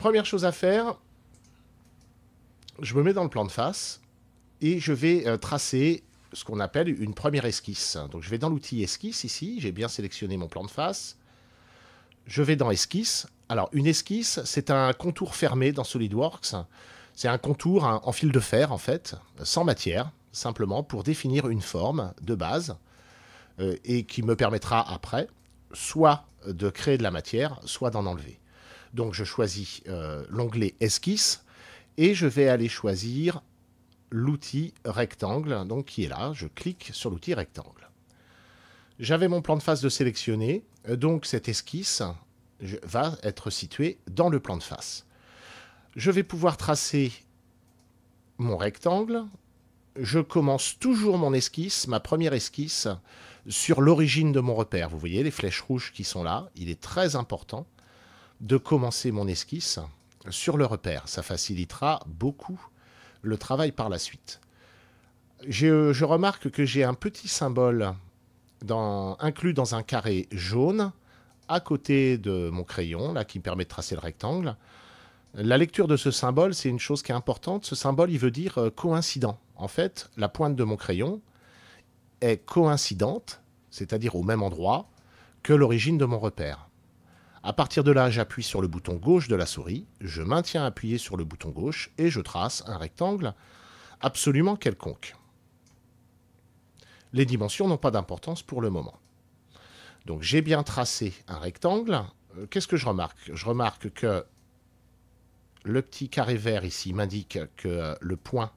Première chose à faire, je me mets dans le plan de face et je vais euh, tracer ce qu'on appelle une première esquisse. Donc je vais dans l'outil esquisse ici, j'ai bien sélectionné mon plan de face. Je vais dans esquisse. Alors une esquisse, c'est un contour fermé dans SolidWorks. C'est un contour en fil de fer en fait, sans matière, simplement pour définir une forme de base euh, et qui me permettra après soit de créer de la matière, soit d'en enlever. Donc je choisis euh, l'onglet esquisse et je vais aller choisir l'outil rectangle, donc qui est là. Je clique sur l'outil rectangle. J'avais mon plan de face de sélectionner, euh, donc cette esquisse va être située dans le plan de face. Je vais pouvoir tracer mon rectangle. Je commence toujours mon esquisse, ma première esquisse, sur l'origine de mon repère. Vous voyez les flèches rouges qui sont là, il est très important de commencer mon esquisse sur le repère. Ça facilitera beaucoup le travail par la suite. Je, remarque que j'ai un petit symbole inclus dans un carré jaune à côté de mon crayon, là, qui me permet de tracer le rectangle. La lecture de ce symbole, c'est une chose qui est importante. Ce symbole, il veut dire euh, coïncident. En fait, la pointe de mon crayon est coïncidente, c'est-à-dire au même endroit, que l'origine de mon repère. À partir de là, j'appuie sur le bouton gauche de la souris, je maintiens appuyé sur le bouton gauche et je trace un rectangle absolument quelconque. Les dimensions n'ont pas d'importance pour le moment. Donc j'ai bien tracé un rectangle. Euh, qu'est-ce que je remarque Je remarque que le petit carré vert ici m'indique que euh, le point,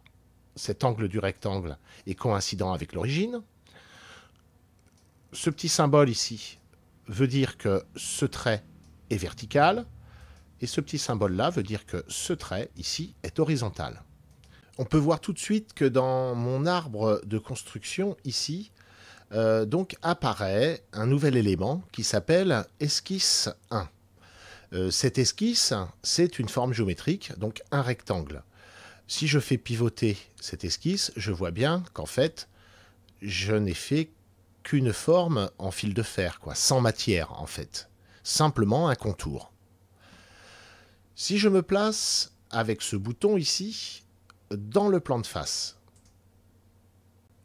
cet angle du rectangle, est coïncident avec l'origine. Ce petit symbole ici veut dire que ce trait verticale et ce petit symbole-là veut dire que ce trait, ici, est horizontal. On peut voir tout de suite que dans mon arbre de construction, ici, euh, donc apparaît un nouvel élément qui s'appelle esquisse 1. Euh, cette esquisse, c'est une forme géométrique, donc un rectangle. Si je fais pivoter cette esquisse, je vois bien qu'en fait, je n'ai fait qu'une forme en fil de fer, quoi, sans matière en fait simplement un contour. Si je me place avec ce bouton ici dans le plan de face,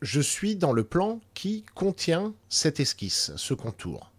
je suis dans le plan qui contient cette esquisse, ce contour.